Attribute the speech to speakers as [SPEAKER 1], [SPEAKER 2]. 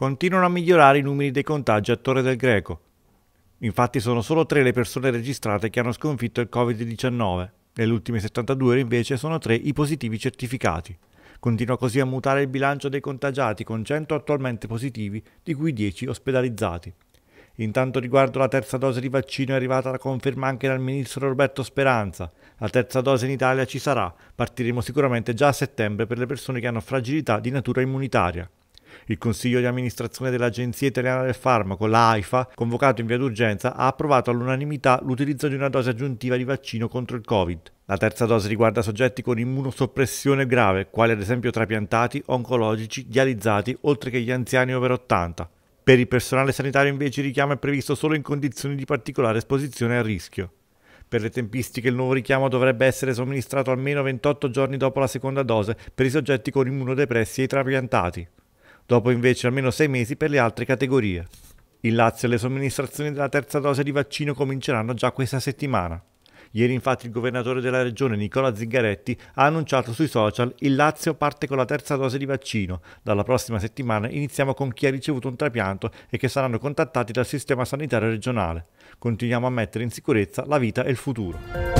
[SPEAKER 1] continuano a migliorare i numeri dei contagi a Torre del Greco. Infatti sono solo tre le persone registrate che hanno sconfitto il Covid-19. Nelle ultime 72 ore invece sono tre i positivi certificati. Continua così a mutare il bilancio dei contagiati con 100 attualmente positivi, di cui 10 ospedalizzati. Intanto riguardo la terza dose di vaccino è arrivata la conferma anche dal ministro Roberto Speranza. La terza dose in Italia ci sarà, partiremo sicuramente già a settembre per le persone che hanno fragilità di natura immunitaria. Il Consiglio di amministrazione dell'Agenzia Italiana del Farmaco, l'AIFA, convocato in via d'urgenza, ha approvato all'unanimità l'utilizzo di una dose aggiuntiva di vaccino contro il Covid. La terza dose riguarda soggetti con immunosoppressione grave, quali ad esempio trapiantati, oncologici, dializzati, oltre che gli anziani over 80. Per il personale sanitario invece il richiamo è previsto solo in condizioni di particolare esposizione a rischio. Per le tempistiche il nuovo richiamo dovrebbe essere somministrato almeno 28 giorni dopo la seconda dose per i soggetti con immunodepressi e i trapiantati dopo invece almeno sei mesi per le altre categorie. In Lazio le somministrazioni della terza dose di vaccino cominceranno già questa settimana. Ieri infatti il governatore della regione Nicola Zingaretti ha annunciato sui social il Lazio parte con la terza dose di vaccino. Dalla prossima settimana iniziamo con chi ha ricevuto un trapianto e che saranno contattati dal sistema sanitario regionale. Continuiamo a mettere in sicurezza la vita e il futuro.